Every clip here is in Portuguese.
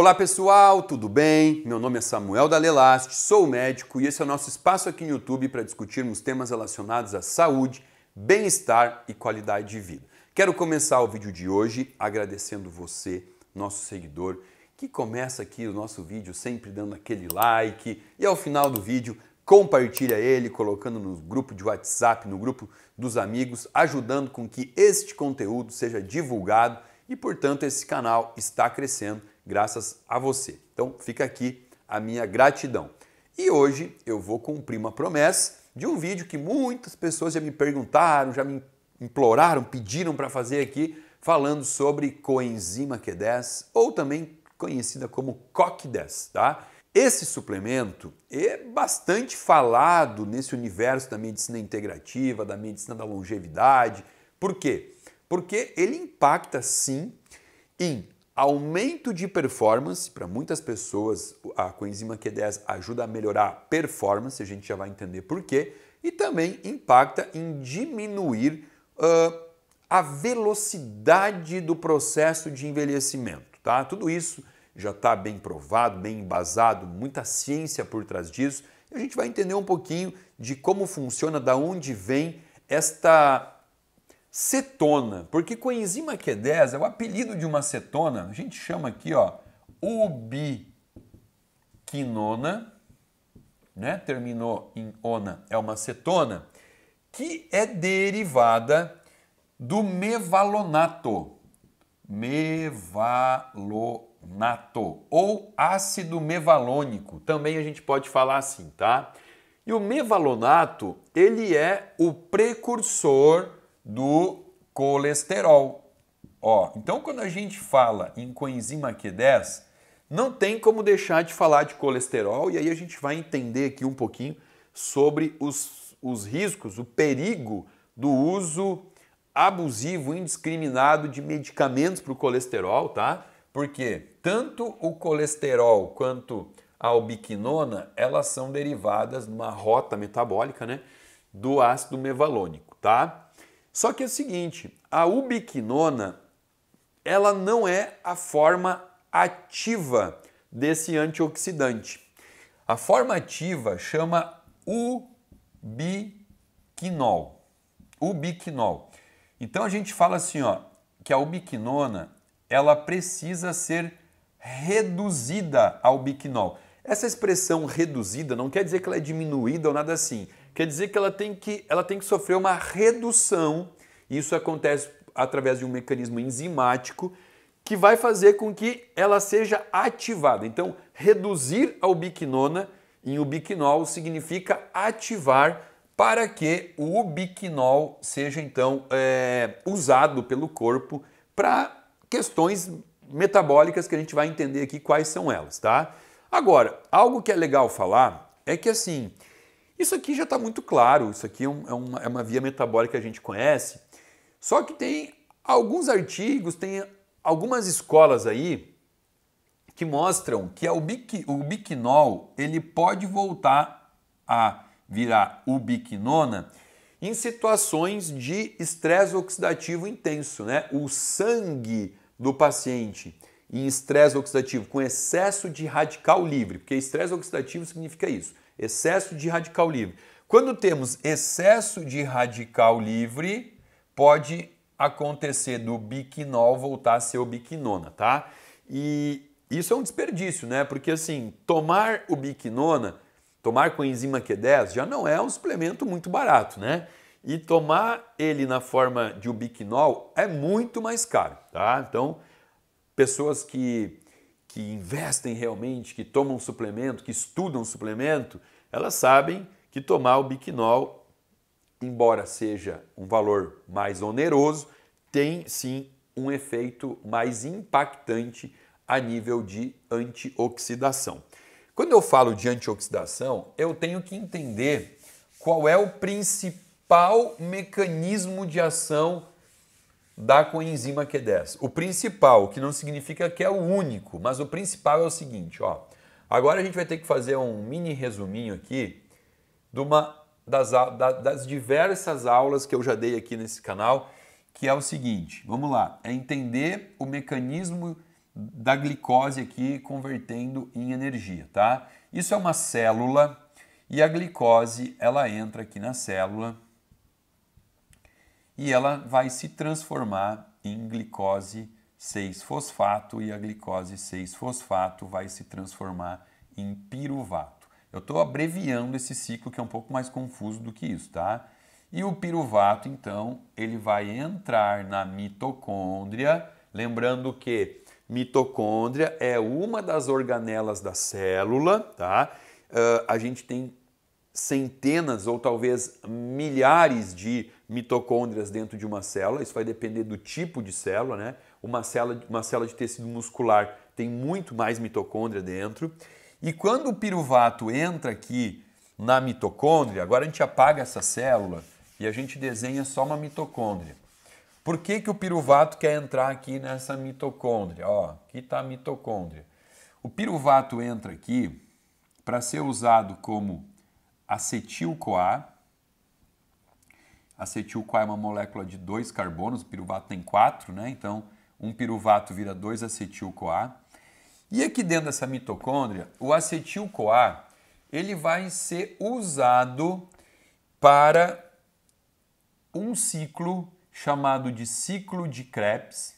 Olá pessoal, tudo bem? Meu nome é Samuel Dalelast, sou médico e esse é o nosso espaço aqui no YouTube para discutirmos temas relacionados à saúde, bem-estar e qualidade de vida. Quero começar o vídeo de hoje agradecendo você, nosso seguidor, que começa aqui o nosso vídeo sempre dando aquele like e ao final do vídeo compartilha ele, colocando no grupo de WhatsApp, no grupo dos amigos, ajudando com que este conteúdo seja divulgado e, portanto, esse canal está crescendo graças a você. Então fica aqui a minha gratidão. E hoje eu vou cumprir uma promessa de um vídeo que muitas pessoas já me perguntaram, já me imploraram, pediram para fazer aqui, falando sobre coenzima Q10 ou também conhecida como COQ10, tá? Esse suplemento é bastante falado nesse universo da medicina integrativa, da medicina da longevidade. Por quê? Porque ele impacta sim em aumento de performance, para muitas pessoas a coenzima Q10 ajuda a melhorar a performance, a gente já vai entender por quê, e também impacta em diminuir uh, a velocidade do processo de envelhecimento. Tá? Tudo isso já está bem provado, bem embasado, muita ciência por trás disso. E a gente vai entender um pouquinho de como funciona, da onde vem esta cetona, porque coenzima Q10 é o apelido de uma cetona, a gente chama aqui, ó, ubiquinona, né? Terminou em ona, é uma cetona que é derivada do mevalonato. Mevalonato ou ácido mevalônico, também a gente pode falar assim, tá? E o mevalonato, ele é o precursor do colesterol. Ó, então quando a gente fala em coenzima Q10, não tem como deixar de falar de colesterol e aí a gente vai entender aqui um pouquinho sobre os, os riscos, o perigo do uso abusivo, indiscriminado de medicamentos para o colesterol, tá? Porque tanto o colesterol quanto a ubiquinona, elas são derivadas numa rota metabólica, né, do ácido mevalônico, tá? Só que é o seguinte, a ubiquinona, ela não é a forma ativa desse antioxidante. A forma ativa chama ubiquinol. Ubiquinol. Então a gente fala assim, ó, que a ubiquinona, ela precisa ser reduzida ao biquinol. Essa expressão reduzida não quer dizer que ela é diminuída ou nada assim. Quer dizer que ela tem que, ela tem que sofrer uma redução. Isso acontece através de um mecanismo enzimático que vai fazer com que ela seja ativada. Então, reduzir a ubiquinona em ubiquinol significa ativar para que o ubiquinol seja então é, usado pelo corpo para questões metabólicas que a gente vai entender aqui quais são elas, tá? Agora, algo que é legal falar é que assim, isso aqui já está muito claro, isso aqui é, é uma, é uma via metabólica que a gente conhece, só que tem alguns artigos, tem algumas escolas aí que mostram que é o biquinol ele pode voltar a virar ubiquinona em situações de estresse oxidativo intenso, né? O sangue do paciente em estresse oxidativo com excesso de radical livre, porque estresse oxidativo significa isso. Excesso de radical livre. Quando temos excesso de radical livre, pode acontecer do biquinol voltar a ser o biquinona, tá? E isso é um desperdício, né? Porque assim, tomar o biquinona, tomar com enzima Q10 já não é um suplemento muito barato, né? E tomar ele na forma de ubiquinol é muito mais caro, tá? Então, pessoas que que investem realmente, que tomam suplemento, que estudam suplemento, elas sabem que tomar o biquinol, embora seja um valor mais oneroso, tem sim um efeito mais impactante a nível de antioxidação. Quando eu falo de antioxidação, eu tenho que entender qual é o principal mecanismo de ação da coenzima Q10. O principal, que não significa que é o único, mas o principal é o seguinte, ó. Agora a gente vai ter que fazer um mini resuminho aqui de uma das, da, das diversas aulas que eu já dei aqui nesse canal, que é o seguinte, vamos lá, é entender o mecanismo da glicose aqui convertendo em energia, tá? Isso é uma célula e a glicose, ela entra aqui na célula e ela vai se transformar em glicose 6-fosfato e a glicose 6-fosfato vai se transformar em piruvato. Eu estou abreviando esse ciclo que é um pouco mais confuso do que isso, tá? E o piruvato, então, ele vai entrar na mitocôndria, lembrando que mitocôndria é uma das organelas da célula, tá? Uh, a gente tem centenas ou talvez milhares de mitocôndrias dentro de uma célula. Isso vai depender do tipo de célula, né? Uma célula, uma célula de tecido muscular tem muito mais mitocôndria dentro. E quando o piruvato entra aqui na mitocôndria, agora a gente apaga essa célula e a gente desenha só uma mitocôndria. Por que, que o piruvato quer entrar aqui nessa mitocôndria? Ó, aqui está a mitocôndria. O piruvato entra aqui para ser usado como acetil-CoA. Acetil-CoA é uma molécula de dois carbonos, o piruvato tem quatro, né? Então, um piruvato vira dois acetil coa E aqui dentro dessa mitocôndria, o acetil-CoA ele vai ser usado para um ciclo chamado de ciclo de Krebs,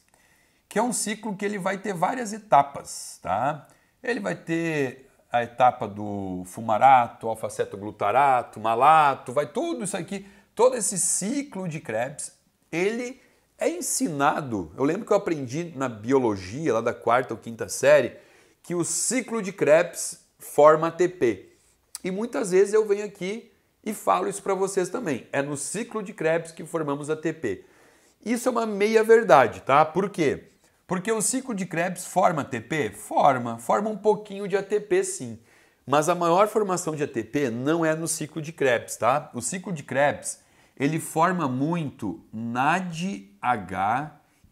que é um ciclo que ele vai ter várias etapas, tá? Ele vai ter a etapa do fumarato, alfaceto-glutarato, malato, vai tudo isso aqui, todo esse ciclo de Krebs, ele é ensinado. Eu lembro que eu aprendi na biologia, lá da quarta ou quinta série, que o ciclo de Krebs forma ATP. E muitas vezes eu venho aqui e falo isso para vocês também. É no ciclo de Krebs que formamos ATP. Isso é uma meia verdade, tá? Por quê? Porque o ciclo de Krebs forma ATP? Forma, forma um pouquinho de ATP sim. Mas a maior formação de ATP não é no ciclo de Krebs, tá? O ciclo de Krebs, ele forma muito NADH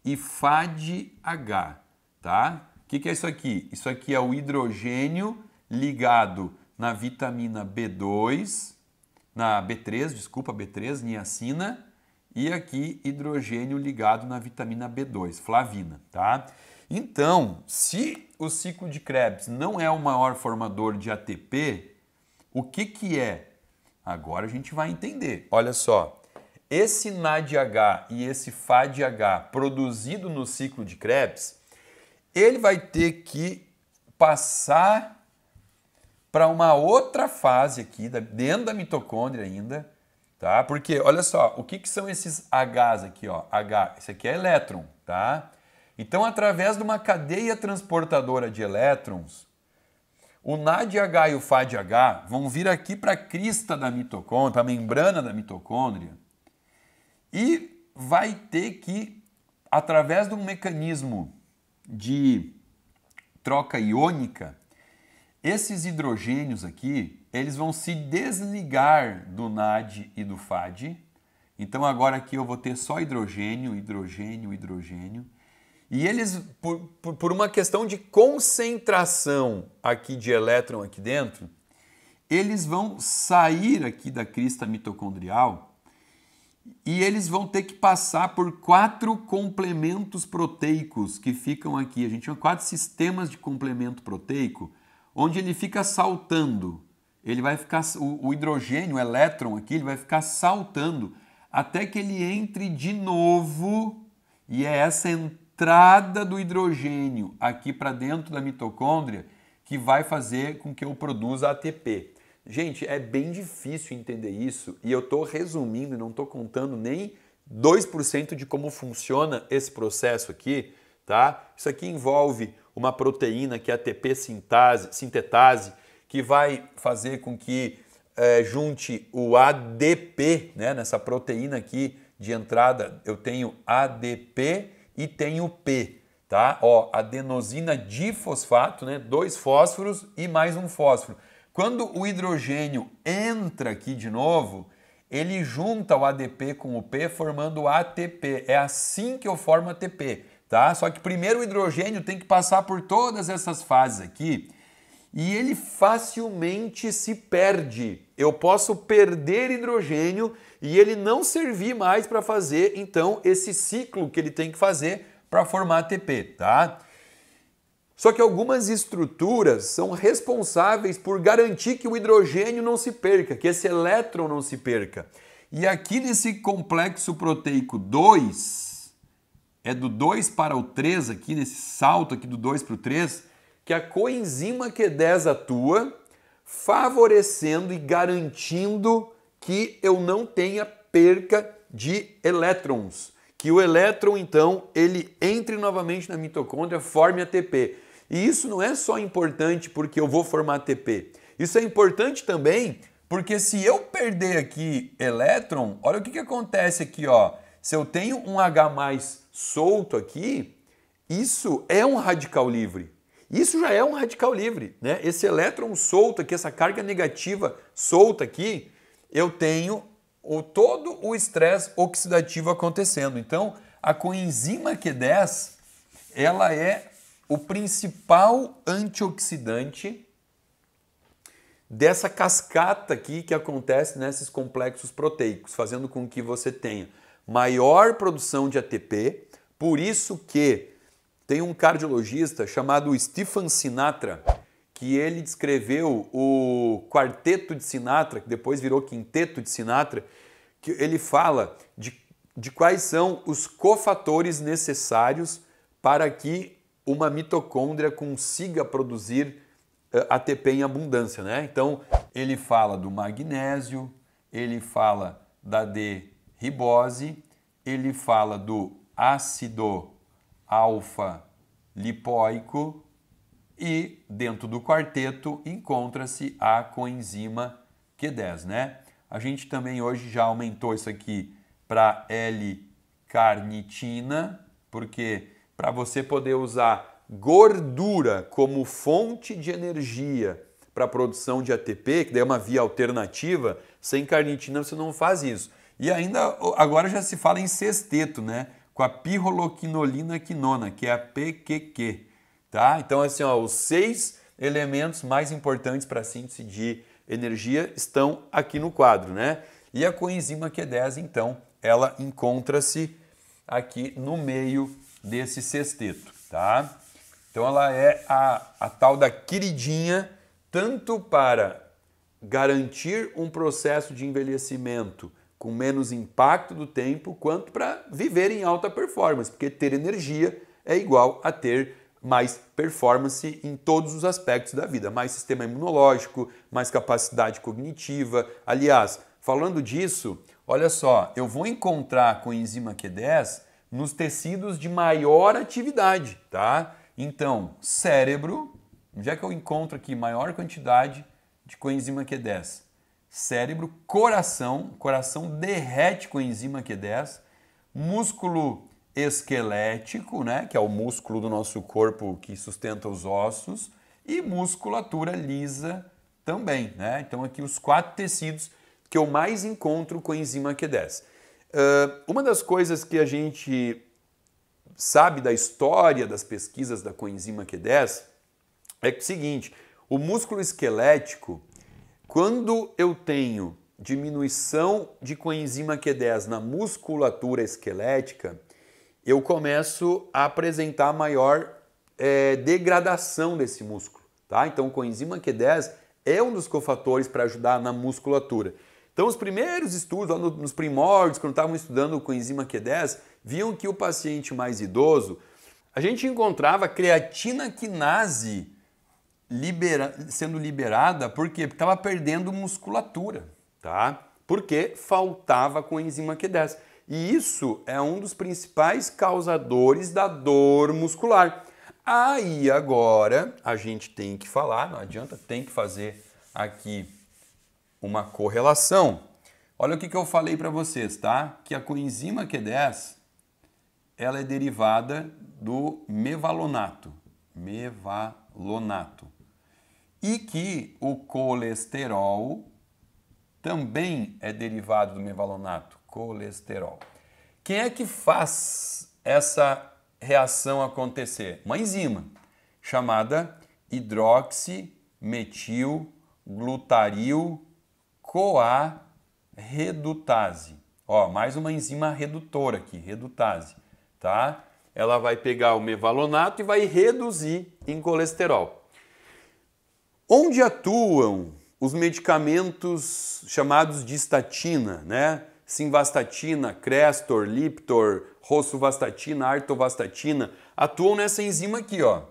e FADH, tá? O que, que é isso aqui? Isso aqui é o hidrogênio ligado na vitamina B2, na B3, desculpa, B3, niacina, e aqui hidrogênio ligado na vitamina B2, flavina, tá? Então, se o ciclo de Krebs não é o maior formador de ATP, o que que é? Agora a gente vai entender. Olha só, esse NADH e esse FADH produzido no ciclo de Krebs, ele vai ter que passar para uma outra fase aqui, dentro da mitocôndria ainda, tá? Porque olha só, o que, que são esses Hs aqui, ó? H, esse aqui é elétron, tá? Então, através de uma cadeia transportadora de elétrons, o NADH e o FADH vão vir aqui para a crista da mitocôndria, para a membrana da mitocôndria, e vai ter que, através de um mecanismo de troca iônica, esses hidrogênios aqui eles vão se desligar do NAD e do FAD. Então agora aqui eu vou ter só hidrogênio, hidrogênio, hidrogênio. E eles, por, por, uma questão de concentração aqui de elétron aqui dentro, eles vão sair aqui da crista mitocondrial e eles vão ter que passar por quatro complementos proteicos que ficam aqui. A gente tem quatro sistemas de complemento proteico, onde ele fica saltando ele vai ficar o, o hidrogênio, o elétron aqui, ele vai ficar saltando até que ele entre de novo e é essa entrada do hidrogênio aqui para dentro da mitocôndria que vai fazer com que eu produza ATP. Gente, é bem difícil entender isso e eu estou resumindo e não estou contando nem 2% de como funciona esse processo aqui, tá? Isso aqui envolve uma proteína que é ATP sintase, sintetase, que vai fazer com que é, junte o ADP, né, nessa proteína aqui de entrada, eu tenho ADP e tenho P, tá? Ó, adenosina difosfato, né, dois fósforos e mais um fósforo. Quando o hidrogênio entra aqui de novo, ele junta o ADP com o P formando o ATP. É assim que eu formo ATP, tá? Só que primeiro o hidrogênio tem que passar por todas essas fases aqui e ele facilmente se perde. Eu posso perder hidrogênio e ele não servir mais para fazer então esse ciclo que ele tem que fazer para formar ATP, tá? Só que algumas estruturas são responsáveis por garantir que o hidrogênio não se perca, que esse elétron não se perca. E aqui nesse complexo proteico 2, é do 2 para o 3 aqui, nesse salto aqui do 2 para o 3, que a coenzima Q10 atua, favorecendo e garantindo que eu não tenha perca de elétrons, que o elétron então ele entre novamente na mitocôndria, forme ATP. E isso não é só importante porque eu vou formar ATP. Isso é importante também porque se eu perder aqui elétron, olha o que, que acontece aqui, ó. Se eu tenho um H solto aqui, isso é um radical livre. Isso já é um radical livre, né? Esse elétron solto aqui, essa carga negativa solta aqui, eu tenho o, todo o estresse oxidativo acontecendo. Então, a coenzima Q10, ela é o principal antioxidante dessa cascata aqui que acontece nesses complexos proteicos, fazendo com que você tenha maior produção de ATP, por isso que tem um cardiologista chamado Stephen Sinatra que ele descreveu o quarteto de Sinatra, que depois virou quinteto de Sinatra, que ele fala de, de quais são os cofatores necessários para que uma mitocôndria consiga produzir eh, ATP em abundância, né? Então, ele fala do magnésio, ele fala da D-ribose, ele fala do ácido alfa-lipoico e dentro do quarteto encontra-se a coenzima Q10, né? A gente também hoje já aumentou isso aqui para L-carnitina, porque para você poder usar gordura como fonte de energia para a produção de ATP, que daí é uma via alternativa, sem carnitina você não faz isso. E ainda agora já se fala em sexteto, né? com a pirroloquinolina quinona, que é a PQQ. Tá? Então, assim, ó, os seis elementos mais importantes para a síntese de energia estão aqui no quadro, né? E a coenzima Q10, então, ela encontra-se aqui no meio desse sexteto, tá? Então ela é a, a tal da queridinha, tanto para garantir um processo de envelhecimento com menos impacto do tempo, quanto para viver em alta performance, porque ter energia é igual a ter mais performance em todos os aspectos da vida, mais sistema imunológico, mais capacidade cognitiva. Aliás, falando disso, olha só, eu vou encontrar com enzima Q10 nos tecidos de maior atividade, tá? Então, cérebro, onde é que eu encontro aqui maior quantidade de coenzima Q10? cérebro, coração, coração derrete com a enzima Q10, músculo esquelético, né, que é o músculo do nosso corpo que sustenta os ossos, e musculatura lisa também, né? Então aqui os quatro tecidos que eu mais encontro com a enzima Q10. Uh, ah, uma das coisas que a gente sabe da história das pesquisas da coenzima Q10 é, é o seguinte, o músculo esquelético quando eu tenho diminuição de coenzima Q10 na musculatura esquelética, eu começo a apresentar maior é, degradação desse músculo. Tá? Então, coenzima Q10 é um dos cofatores para ajudar na musculatura. Então, os primeiros estudos, lá nos primórdios, quando estavam estudando coenzima Q10, viam que o paciente mais idoso, a gente encontrava creatina quinase libera sendo liberada, por quê? Porque estava perdendo musculatura, tá? Porque faltava coenzima Q10. E isso é um dos principais causadores da dor muscular. Aí agora a gente tem que falar, não adianta, tem que fazer aqui uma correlação. Olha o que, que eu falei para vocês, tá? Que a coenzima Q10 ela é derivada do mevalonato. Mevalonato e que o colesterol também é derivado do mevalonato, colesterol. Quem é que faz essa reação acontecer? Uma enzima chamada hidroximetilglutaril CoA redutase. Ó, mais uma enzima redutora aqui, redutase, tá? Ela vai pegar o mevalonato e vai reduzir em colesterol. Onde atuam os medicamentos chamados de estatina, né? Simvastatina, Crestor, Liptor, Rosuvastatina, Artovastatina, atuam nessa enzima aqui, ó,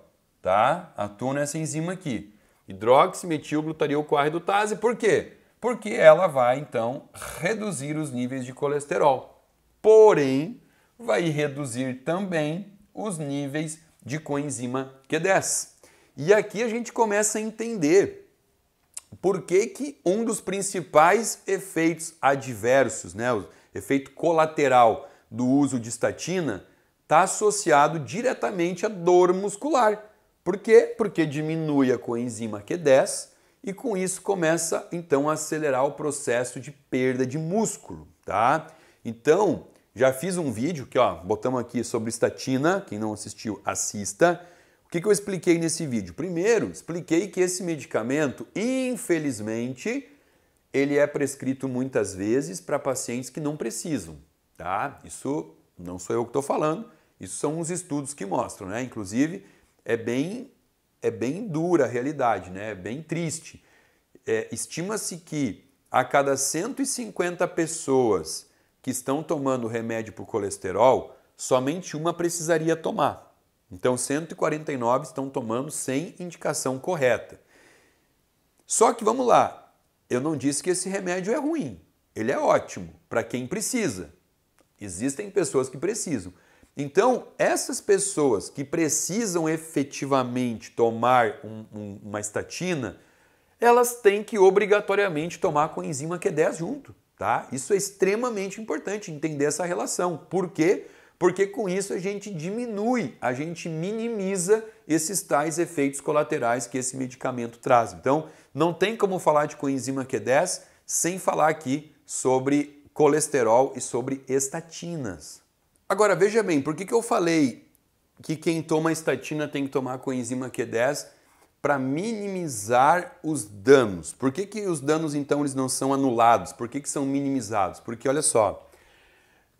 tá? Atuam nessa enzima aqui. Hidroximetilglutariolcoarredutase, por quê? Porque ela vai, então, reduzir os níveis de colesterol. Porém, vai reduzir também os níveis de coenzima Q10. E aqui a gente começa a entender por que, que um dos principais efeitos adversos, né, o efeito colateral do uso de estatina, está associado diretamente à dor muscular. Por quê? Porque diminui a coenzima Q10 e com isso começa então a acelerar o processo de perda de músculo, tá? Então, já fiz um vídeo que ó, botamos aqui sobre estatina, quem não assistiu, assista o que, que eu expliquei nesse vídeo? Primeiro, expliquei que esse medicamento, infelizmente, ele é prescrito muitas vezes para pacientes que não precisam, tá? Isso não sou eu que estou falando, isso são os estudos que mostram, né? Inclusive, é bem, é bem dura a realidade, né? É bem triste. É, Estima-se que a cada 150 pessoas que estão tomando remédio para o colesterol, somente uma precisaria tomar. Então, 149 estão tomando sem indicação correta. Só que vamos lá, eu não disse que esse remédio é ruim. Ele é ótimo para quem precisa. Existem pessoas que precisam. Então, essas pessoas que precisam efetivamente tomar um, um, uma estatina, elas têm que obrigatoriamente tomar enzima Q10 junto, tá? Isso é extremamente importante entender essa relação. Por quê? Porque porque com isso a gente diminui, a gente minimiza esses tais efeitos colaterais que esse medicamento traz. Então, não tem como falar de coenzima Q10 sem falar aqui sobre colesterol e sobre estatinas. Agora, veja bem, por que, que eu falei que quem toma estatina tem que tomar coenzima Q10 para minimizar os danos? Por que, que os danos, então, eles não são anulados? Por que, que são minimizados? Porque, olha só,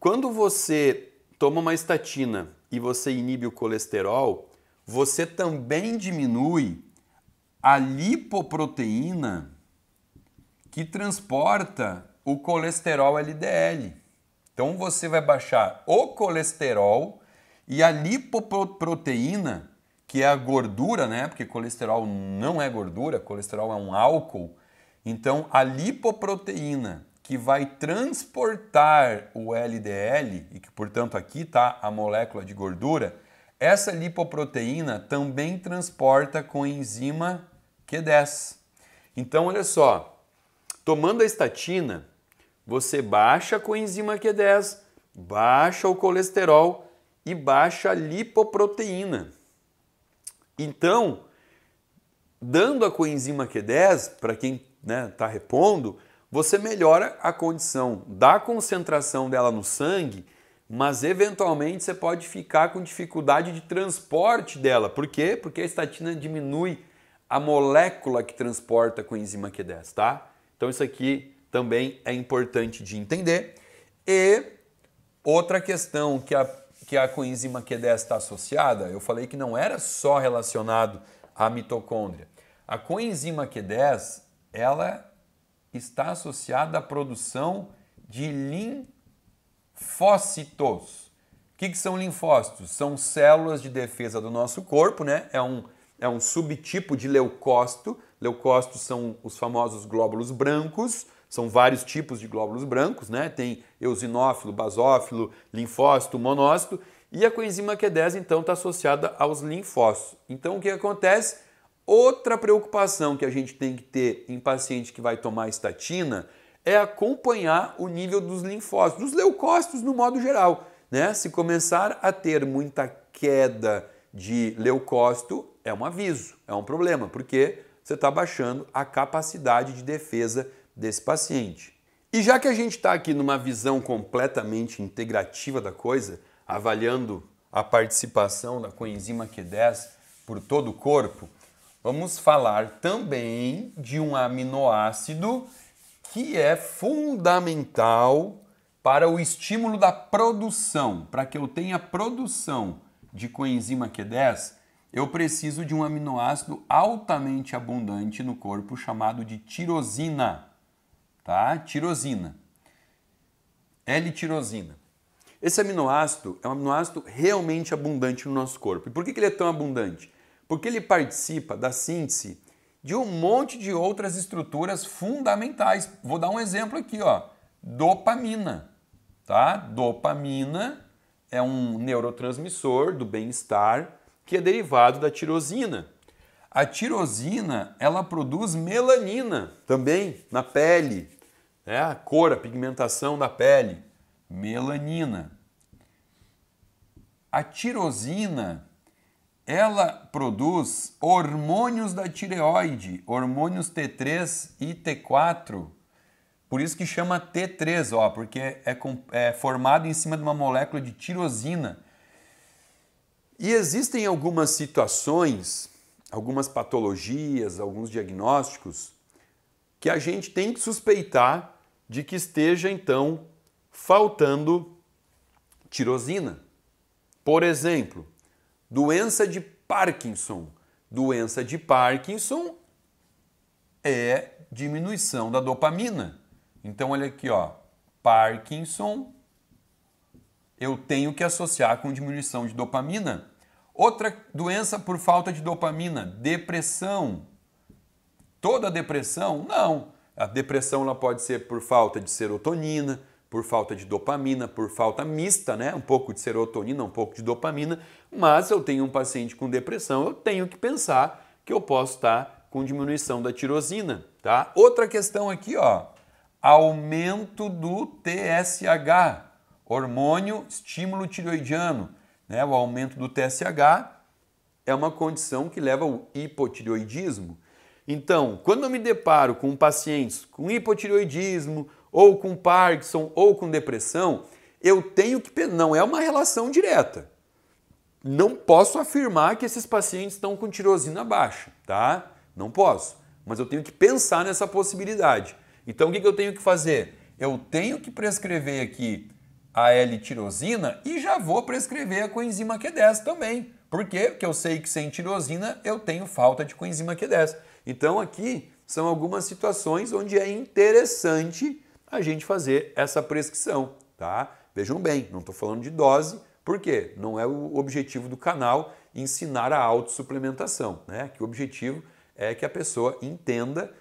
quando você toma uma estatina e você inibe o colesterol, você também diminui a lipoproteína que transporta o colesterol LDL. Então você vai baixar o colesterol e a lipoproteína, que é a gordura, né? Porque colesterol não é gordura, colesterol é um álcool. Então a lipoproteína que vai transportar o LDL, e que portanto aqui está a molécula de gordura, essa lipoproteína também transporta com a enzima Q10. Então, olha só, tomando a estatina, você baixa a coenzima Q10, baixa o colesterol e baixa a lipoproteína. Então, dando a coenzima Q10, para quem está né, tá repondo, você melhora a condição da concentração dela no sangue, mas eventualmente você pode ficar com dificuldade de transporte dela. Por quê? Porque a estatina diminui a molécula que transporta a coenzima Q10, tá? Então isso aqui também é importante de entender. E outra questão que a, que a coenzima Q10 está associada, eu falei que não era só relacionado à mitocôndria. A coenzima Q10, ela está associada à produção de linfócitos. O que, que são linfócitos? São células de defesa do nosso corpo, né? É um, é um subtipo de leucócito. Leucócitos são os famosos glóbulos brancos, são vários tipos de glóbulos brancos, né? Tem eosinófilo, basófilo, linfócito, monócito. E a coenzima Q10, então, está associada aos linfócitos. Então, o que acontece? Outra preocupação que a gente tem que ter em paciente que vai tomar estatina é acompanhar o nível dos linfócitos, dos leucócitos no modo geral. Né? Se começar a ter muita queda de leucócito, é um aviso, é um problema, porque você está baixando a capacidade de defesa desse paciente. E já que a gente está aqui numa visão completamente integrativa da coisa, avaliando a participação da coenzima Q10 por todo o corpo, vamos falar também de um aminoácido que é fundamental para o estímulo da produção. Para que eu tenha produção de coenzima Q10, eu preciso de um aminoácido altamente abundante no corpo chamado de tirosina. Tá? Tirosina. L-tirosina. Esse aminoácido é um aminoácido realmente abundante no nosso corpo. E por que ele é tão abundante? Porque ele participa da síntese de um monte de outras estruturas fundamentais. Vou dar um exemplo aqui, ó. Dopamina, tá? Dopamina é um neurotransmissor do bem-estar que é derivado da tirosina. A tirosina, ela produz melanina também na pele, né? A cor, a pigmentação da pele, melanina. A tirosina ela produz hormônios da tireoide, hormônios T3 e T4. Por isso que chama T3, ó, porque é, com, é formado em cima de uma molécula de tirosina. E existem algumas situações, algumas patologias, alguns diagnósticos que a gente tem que suspeitar de que esteja então faltando tirosina. Por exemplo, Doença de Parkinson. Doença de Parkinson é diminuição da dopamina. Então olha aqui, ó, Parkinson eu tenho que associar com diminuição de dopamina. Outra doença por falta de dopamina, depressão. Toda depressão? Não. A depressão ela pode ser por falta de serotonina, por falta de dopamina, por falta mista, né? Um pouco de serotonina, um pouco de dopamina. Mas eu tenho um paciente com depressão, eu tenho que pensar que eu posso estar com diminuição da tirosina, tá? Outra questão aqui, ó, aumento do TSH, hormônio estímulo tiroidiano, né? O aumento do TSH é uma condição que leva ao hipotireoidismo. Então, quando eu me deparo com pacientes com hipotireoidismo, ou com Parkinson, ou com depressão, eu tenho que. Não é uma relação direta. Não posso afirmar que esses pacientes estão com tirosina baixa, tá? Não posso. Mas eu tenho que pensar nessa possibilidade. Então o que, que eu tenho que fazer? Eu tenho que prescrever aqui a L-tirosina e já vou prescrever a coenzima Q10 também. Por quê? Porque eu sei que sem tirosina eu tenho falta de coenzima Q10. Então aqui são algumas situações onde é interessante a gente fazer essa prescrição, tá? Vejam bem, não estou falando de dose, porque não é o objetivo do canal ensinar a autossuplementação, né? Que o objetivo é que a pessoa entenda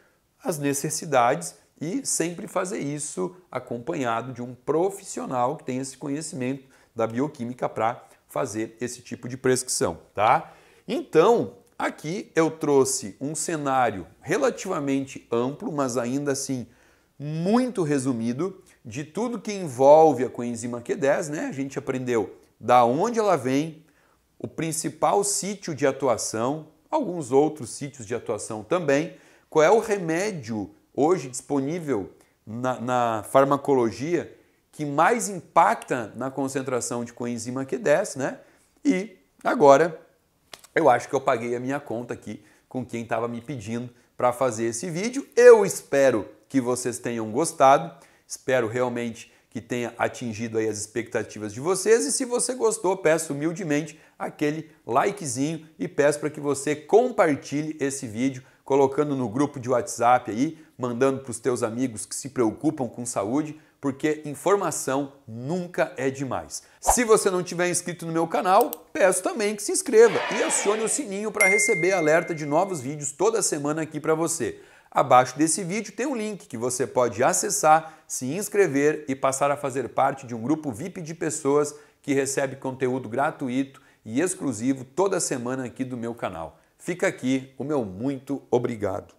as necessidades e sempre fazer isso acompanhado de um profissional que tem esse conhecimento da bioquímica para fazer esse tipo de prescrição, tá? Então, aqui eu trouxe um cenário relativamente amplo, mas ainda assim muito resumido de tudo que envolve a coenzima Q10, né? A gente aprendeu da onde ela vem, o principal sítio de atuação, alguns outros sítios de atuação também, qual é o remédio hoje disponível na, na farmacologia que mais impacta na concentração de coenzima Q10, né? E agora eu acho que eu paguei a minha conta aqui com quem estava me pedindo para fazer esse vídeo. Eu espero que vocês tenham gostado. Espero realmente que tenha atingido aí as expectativas de vocês. E se você gostou, peço humildemente aquele likezinho e peço para que você compartilhe esse vídeo, colocando no grupo de WhatsApp aí, mandando para os teus amigos que se preocupam com saúde, porque informação nunca é demais. Se você não tiver inscrito no meu canal, peço também que se inscreva e acione o sininho para receber alerta de novos vídeos toda semana aqui para você. Abaixo desse vídeo tem um link que você pode acessar, se inscrever e passar a fazer parte de um grupo VIP de pessoas que recebe conteúdo gratuito e exclusivo toda semana aqui do meu canal. Fica aqui o meu muito obrigado.